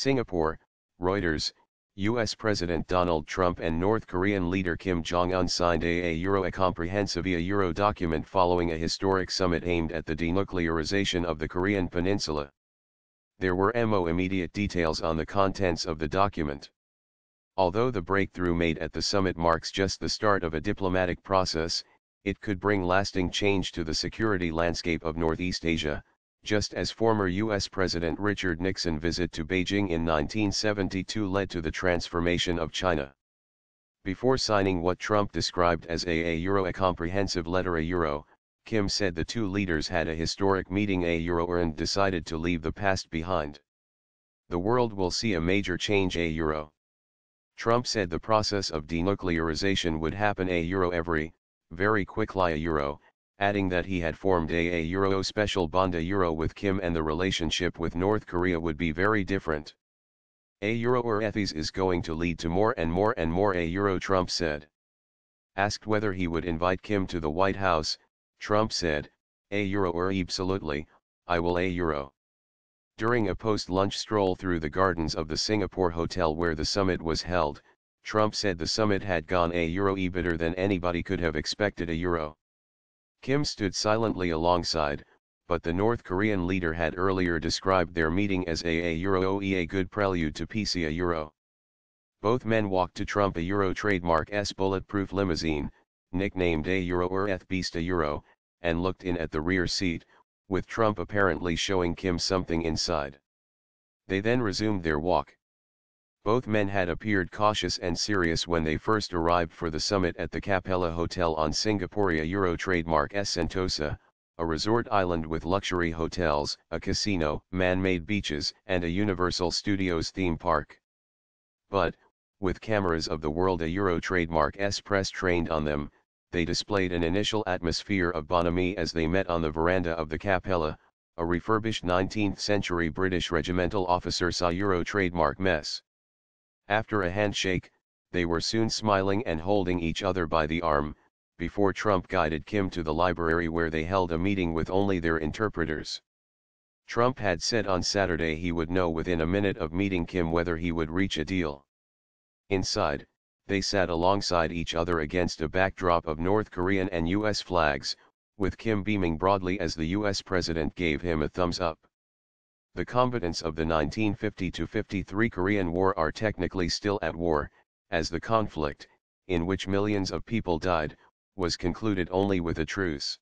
Singapore, Reuters, U.S. President Donald Trump and North Korean leader Kim Jong-un signed a, a Euro a comprehensive a Euro document following a historic summit aimed at the denuclearization of the Korean peninsula. There were MO immediate details on the contents of the document. Although the breakthrough made at the summit marks just the start of a diplomatic process, it could bring lasting change to the security landscape of Northeast Asia, just as former U.S. President Richard Nixon's visit to Beijing in 1972 led to the transformation of China. Before signing what Trump described as a, a Euro a comprehensive letter a Euro, Kim said the two leaders had a historic meeting a Euro and decided to leave the past behind. The world will see a major change a Euro. Trump said the process of denuclearization would happen a Euro every, very quickly a Euro, adding that he had formed a, a Euro special bond a Euro with Kim and the relationship with North Korea would be very different. A Euro or Effie's is going to lead to more and more and more a Euro Trump said. Asked whether he would invite Kim to the White House, Trump said, a Euro or absolutely, I will a Euro. During a post-lunch stroll through the gardens of the Singapore hotel where the summit was held, Trump said the summit had gone a euro e better than anybody could have expected a euro. Kim stood silently alongside, but the North Korean leader had earlier described their meeting as a, a Euro OE a good prelude to PC a Euro. Both men walked to Trump a Euro trademark S bulletproof limousine, nicknamed a Euro or F Beast a Euro, and looked in at the rear seat, with Trump apparently showing Kim something inside. They then resumed their walk. Both men had appeared cautious and serious when they first arrived for the summit at the Capella Hotel on Singaporia Euro trademark S. Sentosa, a resort island with luxury hotels, a casino, man-made beaches and a Universal Studios theme park. But, with cameras of the world a Euro trademark S press trained on them, they displayed an initial atmosphere of bonhomie as they met on the veranda of the Capella, a refurbished 19th-century British regimental officer saw Euro trademark mess. After a handshake, they were soon smiling and holding each other by the arm, before Trump guided Kim to the library where they held a meeting with only their interpreters. Trump had said on Saturday he would know within a minute of meeting Kim whether he would reach a deal. Inside, they sat alongside each other against a backdrop of North Korean and U.S. flags, with Kim beaming broadly as the U.S. president gave him a thumbs up. The combatants of the 1950-53 Korean War are technically still at war, as the conflict, in which millions of people died, was concluded only with a truce.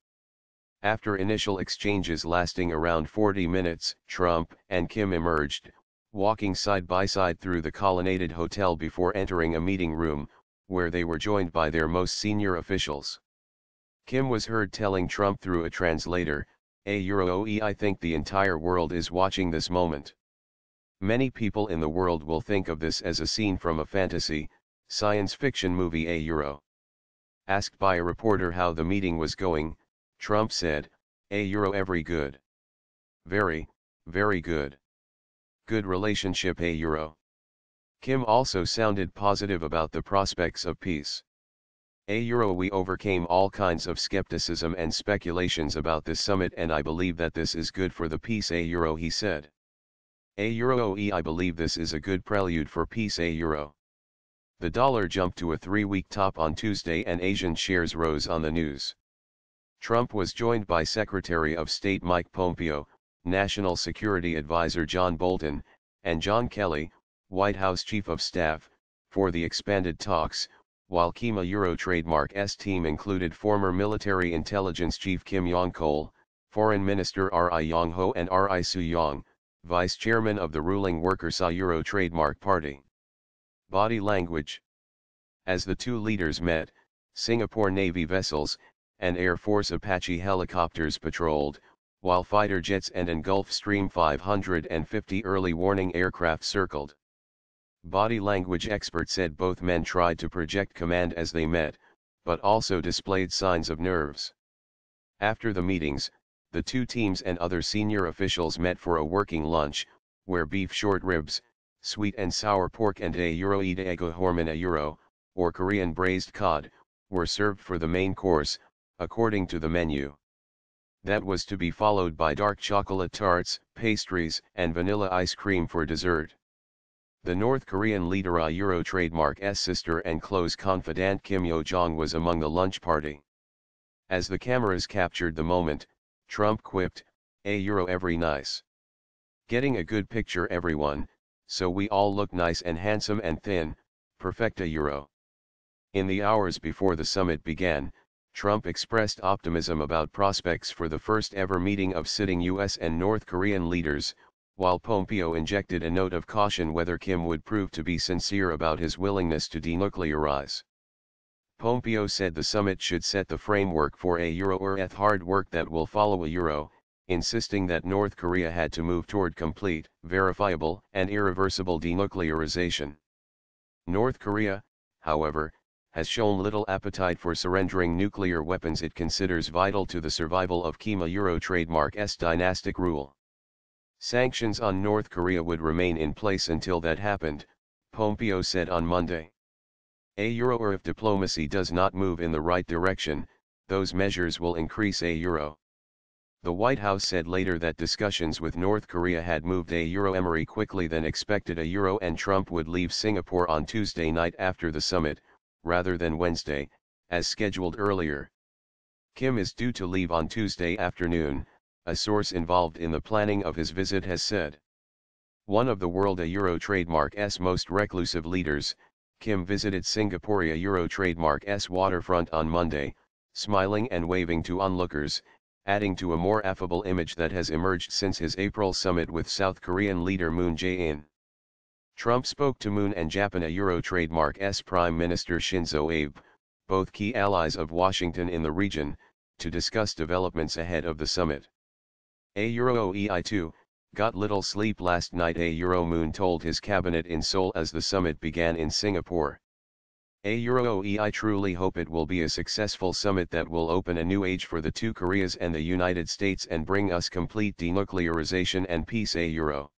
After initial exchanges lasting around 40 minutes, Trump and Kim emerged, walking side by side through the colonnaded hotel before entering a meeting room, where they were joined by their most senior officials. Kim was heard telling Trump through a translator, a Euro I think the entire world is watching this moment. Many people in the world will think of this as a scene from a fantasy, science fiction movie A Euro. Asked by a reporter how the meeting was going, Trump said, A Euro every good. Very, very good. Good relationship A Euro. Kim also sounded positive about the prospects of peace. A Euro we overcame all kinds of skepticism and speculations about this summit and I believe that this is good for the peace A Euro he said. A Euro E I believe this is a good prelude for peace A Euro. The dollar jumped to a three-week top on Tuesday and Asian shares rose on the news. Trump was joined by Secretary of State Mike Pompeo, National Security Advisor John Bolton, and John Kelly, White House Chief of Staff, for the expanded talks, while Kima Euro trademark's team included former military intelligence chief Kim Yong-kol, Foreign Minister R.I. Yong-ho and R.I. Su-yong, vice chairman of the ruling Workers' Euro Trademark Party. Body Language As the two leaders met, Singapore Navy vessels, and Air Force Apache helicopters patrolled, while fighter jets and an Gulf Stream 550 early warning aircraft circled. Body language expert said both men tried to project command as they met, but also displayed signs of nerves. After the meetings, the two teams and other senior officials met for a working lunch, where beef short ribs, sweet and sour pork and a euroid ego hormon a euro, or Korean braised cod, were served for the main course, according to the menu. That was to be followed by dark chocolate tarts, pastries and vanilla ice cream for dessert. The North Korean leader A Euro trademark S sister and close confidant Kim Yo Jong was among the lunch party. As the cameras captured the moment, Trump quipped, A Euro every nice. Getting a good picture everyone, so we all look nice and handsome and thin, perfect a Euro. In the hours before the summit began, Trump expressed optimism about prospects for the first ever meeting of sitting US and North Korean leaders, while Pompeo injected a note of caution whether Kim would prove to be sincere about his willingness to denuclearize. Pompeo said the summit should set the framework for a Euro-Earth hard work that will follow a Euro, insisting that North Korea had to move toward complete, verifiable, and irreversible denuclearization. North Korea, however, has shown little appetite for surrendering nuclear weapons it considers vital to the survival of Kima Euro trademark S dynastic rule. Sanctions on North Korea would remain in place until that happened, Pompeo said on Monday. A euro or if diplomacy does not move in the right direction, those measures will increase a euro. The White House said later that discussions with North Korea had moved a euro emery quickly than expected a euro and Trump would leave Singapore on Tuesday night after the summit, rather than Wednesday, as scheduled earlier. Kim is due to leave on Tuesday afternoon, a source involved in the planning of his visit has said. One of the World A Euro Trademark's most reclusive leaders, Kim visited Singapore A Euro Trademark's waterfront on Monday, smiling and waving to onlookers, adding to a more affable image that has emerged since his April summit with South Korean leader Moon Jae-in. Trump spoke to Moon and Japan A Euro Trademark's Prime Minister Shinzo Abe, both key allies of Washington in the region, to discuss developments ahead of the summit. A Euro EI2, got little sleep last night A Euro Moon told his cabinet in Seoul as the summit began in Singapore. A Euro EI truly hope it will be a successful summit that will open a new age for the two Koreas and the United States and bring us complete denuclearization and peace A Euro.